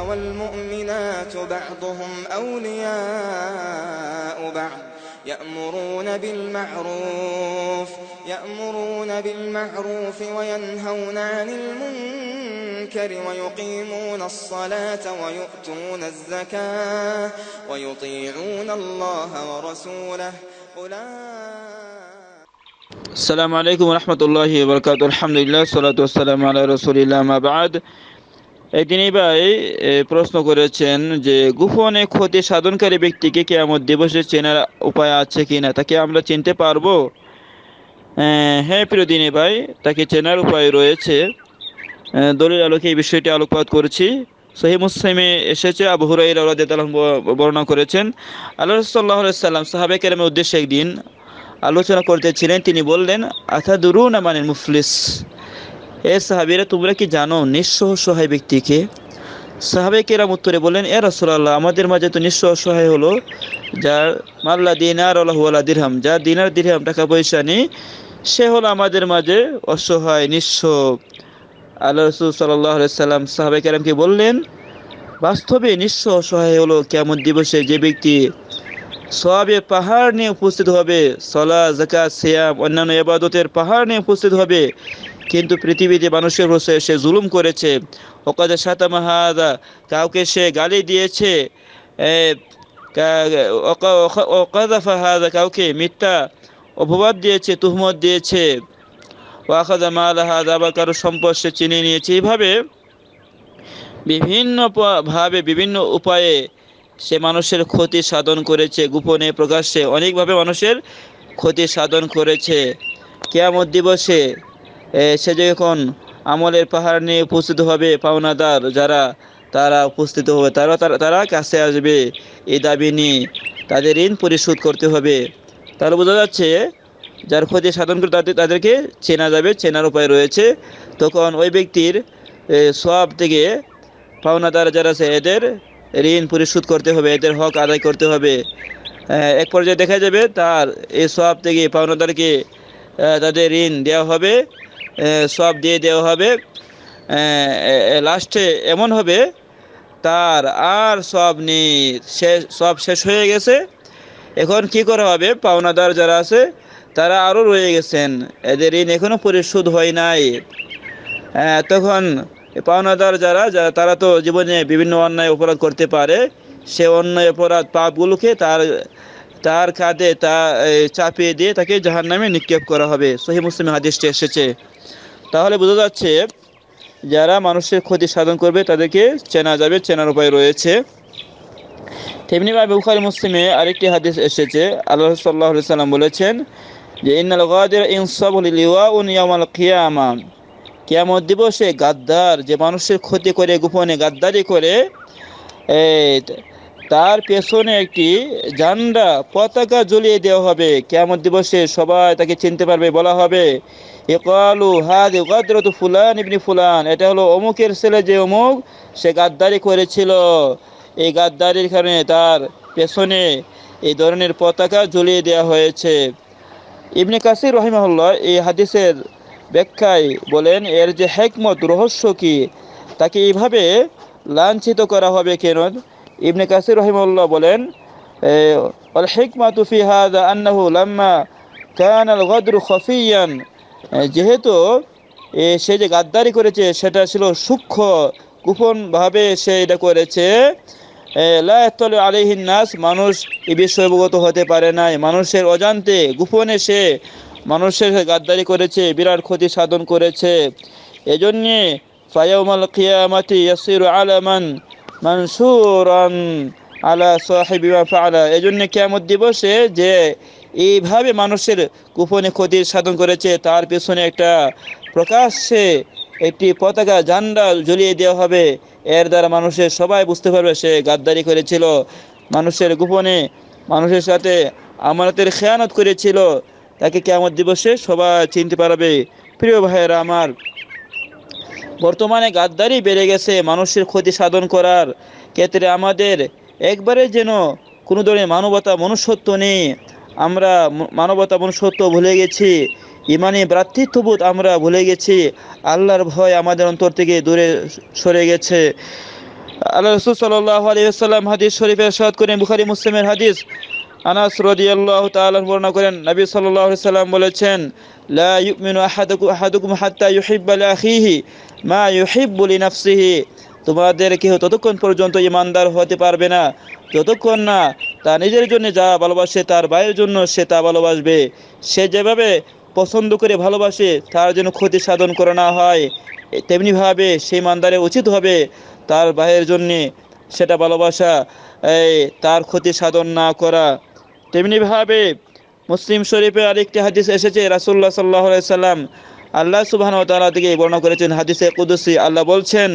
والمؤمنات بعضهم أولياء بعض يأمرون بالمعروف يأمرون بالمعروف وينهون عن المنكر ويقيمون الصلاة ويؤتون الزكاة ويطيعون الله ورسوله السلام عليكم ورحمة الله وبركاته الحمد لله والصلاة والسلام على رسول الله ما بعد এদিনই ভাই প্রশ্ন করেছেন যে গোপনে ক্ষতি সাধনকারী ব্যক্তিকে আমার দিবসে চেনার উপায় আছে কি না তাকে আমরা চিনতে পারবো হ্যাঁ প্রিয় দিনে ভাই তাকে চেনার উপায় রয়েছে দলিল আলোকে এই বিষয়টি আলোকপাত করেছি সহি মুসলিমে এসেছে আবু হুরাই বর্ণনা করেছেন আল্লাহ সাল্লাহ সাল্লাম সাহাবে কেরামের উদ্দেশ্যে একদিন আলোচনা করতেছিলেন তিনি বললেন আথা দুরু না মুফলিস এ সাহাবিরা তোমরা কি জানো নিঃস্ব সহায় ব্যক্তিকে সাহাবে কেরাম উত্তরে বলেন এ রসোল্লাহ আমাদের মাঝে তো নিঃস্ব অসহায় হলো যার মাল্লা দিনার আল্লাহ দিরহাম যা দিনার দিরহাম টাকা পয়সা নেই সে হলো আমাদের মাঝে অসহায় নিঃস্ব আল্লাহ রসুল সাল্লাহ সাল্লাম সাহাবে কেরামকে বললেন বাস্তবে নিঃস্ব অসহায় হলো কেমন দিবসে যে ব্যক্তি সবে পাহাড় নিয়ে উপস্থিত হবে সলা জাকা শিয়াম অন্যান্য এবাদতের পাহাড় নিয়ে উপস্থিত হবে কিন্তু পৃথিবীতে মানুষের উপরে সে জুলুম করেছে ওকাদে সাতা মাহাদা কাউকে সে গালি দিয়েছে ওকাদা ফাহাদা কাউকে মিথ্যা অপবাদ দিয়েছে তুহমত দিয়েছে ওয়াখাদা মালাহাদা আবার কারো সম্পদ সে চিনে নিয়েছে এইভাবে বিভিন্ন ভাবে বিভিন্ন উপায়ে সে মানুষের ক্ষতি সাধন করেছে গোপনে প্রকাশ্যে অনেকভাবে মানুষের ক্ষতি সাধন করেছে কেয়ামত দিবসে সে যখন আমলের পাহাড় নিয়ে উপস্থিত হবে পাওনাদার যারা তারা উপস্থিত হবে তারা তারা কাছে আসবে এই দাবি নিয়ে তাদের ঋণ পরিশোধ করতে হবে তাহলে বোঝা যাচ্ছে যার ক্ষতি সাধন করে তাদের তাদেরকে চেনা যাবে চেনার উপায় রয়েছে তখন ওই ব্যক্তির সব থেকে পাওনাদার যারা আছে এদের ঋণ পরিশোধ করতে হবে এদের হক আদায় করতে হবে এক পর্যায়ে দেখা যাবে তার এই সব থেকে পাওনাদারকে তাদের ঋণ দেওয়া হবে সব দিয়ে দেওয়া হবে লাস্টে এমন হবে তার আর সব নেই শেষ সব শেষ হয়ে গেছে এখন কি করা হবে পাওনাদার যারা আছে তারা আরও রয়ে গেছেন এদের ঋণ এখনও পরিশোধ হয় নাই তখন পাওনাদার যারা যারা তারা তো জীবনে বিভিন্ন অন্যায় অপরাধ করতে পারে সে অন্যায় অপরাধ পাপগুলোকে তার তার কাঁধে তা চাপিয়ে দিয়ে তাকে জাহান্নামে নিক্ষেপ করা হবে সহি মুসলিম হাদিসটি এসেছে তাহলে বোঝা যাচ্ছে যারা মানুষের ক্ষতি সাধন করবে তাদেরকে চেনা যাবে চেনার উপায় রয়েছে তেমনিভাবে উখার মুসলিমে আরেকটি হাদিস এসেছে আল্লাহ সাল্লাহ সাল্লাম বলেছেন যে ইন্নাল গাদের ইনসাবুল লিওয়াউন ইয়ামাল কিয়ামা কিয়ামত দিবসে গাদ্দার যে মানুষের ক্ষতি করে গোপনে গাদ্দারি করে তার পেছনে একটি ঝান্ডা পতাকা ঝুলিয়ে দেওয়া হবে কেমন দিবসে সবাই তাকে চিনতে পারবে বলা হবে ইকালু হাদ ইকাদরত ফুলান ইবনি ফুলান এটা হলো অমুকের ছেলে যে অমুক সে গাদ্দারি করেছিল এই গাদ্দারির কারণে তার পেছনে এই ধরনের পতাকা ঝুলিয়ে দেওয়া হয়েছে ইবনে কাসির রহিমাহুল্লাহ এই হাদিসের ব্যাখ্যায় বলেন এর যে হেকমত রহস্য কি তাকে এইভাবে লাঞ্ছিত করা হবে কেন ইবনে কাসির রহিমুল্লাহ বলেন যেহেতু সে যে গাদ্দারি করেছে সেটা ছিল সূক্ষ্ম গোপনভাবে সে এটা করেছে লাহতলে নাস মানুষ এ বিষয়ে হতে পারে নাই মানুষের অজান্তে গোপনে সে মানুষের গাদ্দারি করেছে বিরাট ক্ষতি সাধন করেছে এজন্যে ফায়ামাল কিয়ামাতি ইয়াসির আলামান মানসুরান আলা সাহেব ফালা এই জন্য কেমন দিবসে যে এইভাবে মানুষের গোপনে ক্ষতির সাধন করেছে তার পেছনে একটা প্রকাশ্যে একটি পতাকা ঝান্ডা জ্বলিয়ে দেওয়া হবে এর দ্বারা মানুষের সবাই বুঝতে পারবে সে গাদ্দারি করেছিল মানুষের গোপনে মানুষের সাথে আমানতের খেয়ানত করেছিল তাকে কেমন দিবসে সবাই চিনতে পারবে প্রিয় ভাইয়েরা আমার বর্তমানে গাদ্দারি বেড়ে গেছে মানুষের ক্ষতি সাধন করার ক্ষেত্রে আমাদের একবারে যেন কোনো ধরনের মানবতা মনুষ্যত্ব নেই আমরা মানবতা মনুষ্যত্ব ভুলে গেছি ইমানি ভ্রাতৃত্ববোধ আমরা ভুলে গেছি আল্লাহর ভয় আমাদের অন্তর থেকে দূরে সরে গেছে আল্লাহ রসুল সাল্লাহ আলিয়াল্লাম হাদিস শরীফের সাদ করেন বুখারি মুসলিমের হাদিস আনাস আল্লাহ তাল্লাহ বর্ণনা করেন নবী সাল্লাহ সাল্লাম বলেছেন লা ইউমিনু আহাদুকুম হাত্তা ইউহিব্বা লিআখিহি মা ইউহিব্বুলি নাফসিহি তোমাদের কেউ ততক্ষণ পর্যন্ত ইমানদার হতে পারবে না যতক্ষণ না তা নিজের জন্য যা ভালোবাসে তার ভাইয়ের জন্য সে তা ভালোবাসবে সে যেভাবে পছন্দ করে ভালোবাসে তার জন্য ক্ষতি সাধন করে না হয় তেমনিভাবে সেই মানদারে উচিত হবে তার ভাইয়ের জন্যে সেটা ভালোবাসা এই তার ক্ষতি সাধন না করা তেমনিভাবে মুসলিম শরীফের আরেকটি হাদিস এসেছে রাসুল্লাহ সাল্লাহ সাল্লাম আল্লাহ সুবহান ও তালা থেকে বর্ণনা করেছেন হাদিসে কুদসি আল্লাহ বলছেন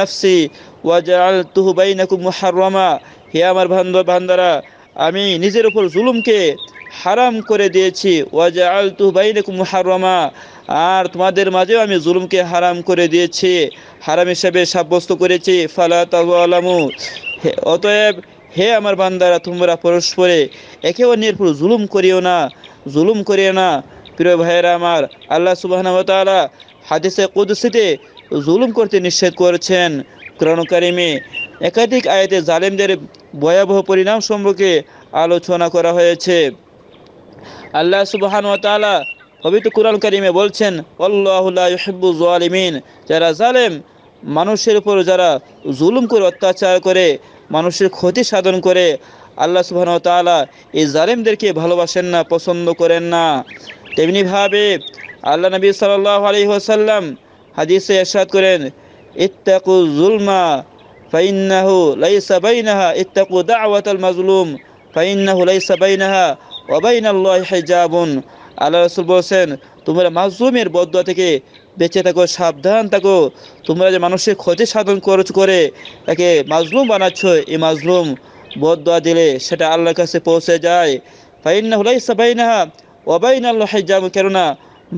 নাফসি ওয়া হে আমার বান্দারা আমি নিজের উপর জুলুমকে হারাম করে দিয়েছি ওয়া জাআলতুহু বাইনাকুম মুহাররামা আর তোমাদের মাঝেও আমি জুলুমকে হারাম করে দিয়েছি হারাম হিসেবে সাব্যস্ত করেছি ফালা তালামু অতএব হে আমার বান্দারা তোমরা পরস্পরে একে অন্যের উপর জুলুম করিও না জুলুম করি না প্রিয় ভাইয়েরা আমার আল্লাহ সুবাহনতালা হাদিসে কুদসিতে জুলুম করতে নিষেধ করেছেন ক্রণকারিমে একাধিক আয়তে জালেমদের ভয়াবহ পরিণাম সম্পর্কে আলোচনা করা হয়েছে আল্লাহ সুবাহান তালা পবিত্র কোরআন কারিমে বলছেন আল্লাহুল্লাহিবুজ যারা জালেম মানুষের উপর যারা জুলুম করে অত্যাচার করে মানুষের ক্ষতি সাধন করে আল্লাহ সুবাহন তালা এই জালেমদেরকে ভালোবাসেন না পছন্দ করেন না তেমনিভাবে আল্লাহ নবী সাল্লাহ আলী ওসাল্লাম হাদিসে এরশাদ করেন ইত্তাকু জুলমা ফাইন্নাহু লাইসা বাইনাহা ইত্তাকু দাওয়াতাল মাজলুম ফাইন্নাহু লাইসা বাইনাহা ওয়াবাইনাল্লাহি হিজাবুন আল্লাহ রসুল বলছেন তোমরা মাজলুমের বদয়া থেকে বেঁচে থাকো সাবধান থাকো তোমরা যে মানুষের ক্ষতি সাধন করে তাকে মাজলুম বানাচ্ছ এই মাজলুম বদয়া দিলে সেটা আল্লাহর কাছে পৌঁছে যায় ফাইন্না আল্লাহ কেননা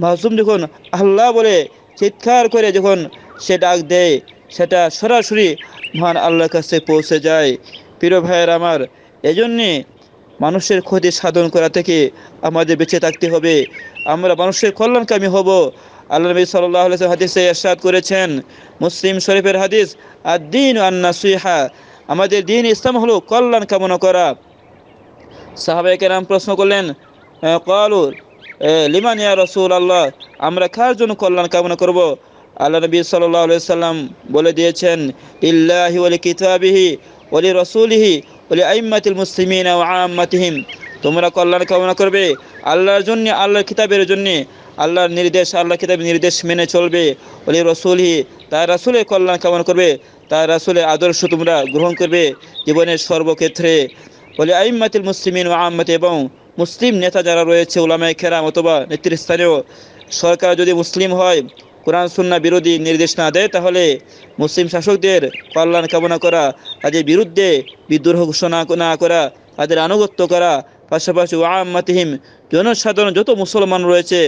মাসুম যখন আল্লাহ বলে চিৎকার করে যখন সে ডাক দেয় সেটা সরাসরি মহান আল্লাহর কাছে পৌঁছে যায় প্রিয় ভাইয়ের আমার এজন্যে মানুষের ক্ষতি সাধন করা থেকে আমাদের বেঁচে থাকতে হবে আমরা মানুষের কল্যাণকামী হব আল্লাহ নবী সাল্লাহ হাদিসে এরশাদ করেছেন মুসলিম শরীফের হাদিস আদিন আন্না সুইহা আমাদের দিন ইসলাম হলো কল্যাণ কামনা করা সাহাবাহিক রাম প্রশ্ন করলেন কলুর লিমানিয়া রসুল আল্লাহ আমরা কার জন্য কল্যাণ কামনা করব আল্লাহ নবী সাল্লাহ সাল্লাম বলে দিয়েছেন ইল্লাহি ওলি কিতাবিহি ওলি রসুলিহি ওলি আইম্মাতিল মুসলিমিন আমাতিহিম তোমরা কল্যাণ কামনা করবে আল্লাহর জন্য আল্লাহর কিতাবের জন্যে আল্লাহর নির্দেশ আল্লাহ কিতাবের নির্দেশ মেনে চলবে ওলি রসুলহি তার রসুলের কল্যাণ কামনা করবে তার রাসুলের আদর্শ তোমরা গ্রহণ করবে জীবনের সর্বক্ষেত্রে বলে আইম্মাতিল মুসলিমিন ও আহমাত এবং মুসলিম নেতা যারা রয়েছে ওলামায় খেরাম অথবা নেতৃস্থানীয় সরকার যদি মুসলিম হয় কোরআন সুন্না বিরোধী নির্দেশ না দেয় তাহলে মুসলিম শাসকদের কল্যাণ কামনা করা তাদের বিরুদ্ধে বিদ্রোহ ঘোষণা না করা তাদের আনুগত্য করা পাশাপাশি মাতিহিম জনসাধারণ যত মুসলমান রয়েছে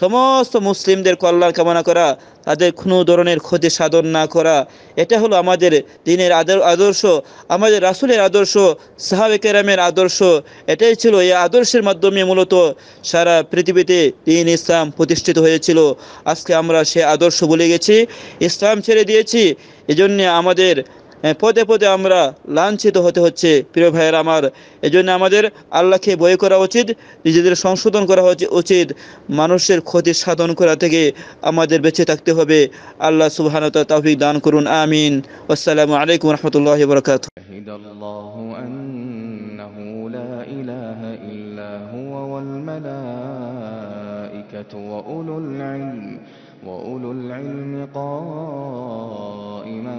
সমস্ত মুসলিমদের কল্যাণ কামনা করা তাদের কোনো ধরনের ক্ষতি সাধন না করা এটা হলো আমাদের দিনের আদর আদর্শ আমাদের রাসুলের আদর্শ সাহাবেকেরামের আদর্শ এটাই ছিল এই আদর্শের মাধ্যমে মূলত সারা পৃথিবীতে দিন ইসলাম প্রতিষ্ঠিত হয়েছিল আজকে আমরা সে আদর্শ ভুলে গেছি ইসলাম ছেড়ে দিয়েছি এজন্য আমাদের হ্যাঁ, পদে পদে আমরা লাঞ্ছিত হতে হচ্ছে প্রিয় ভাইয়ের আমার এজন্য আমাদের আল্লাহকে বয়ে করা উচিত নিজেদের সংশোধন করা উচিত মানুষের ক্ষতি সাধন করা থেকে আমাদের বেঁচে থাকতে হবে আল্লাহ সুবাহানত তাফিক দান করুন আমিন আসসালামু আলাইকুম রহমতুল্লাহ বরকাত وأولو العلم وأولو العلم قائما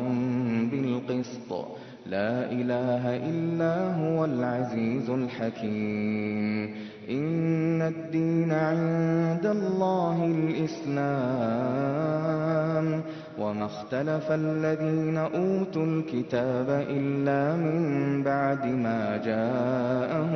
الْقِسْطِ لا إله إلا هو العزيز الحكيم إن الدين عند الله الإسلام وما اختلف الذين أوتوا الكتاب إلا من بعد ما جاءهم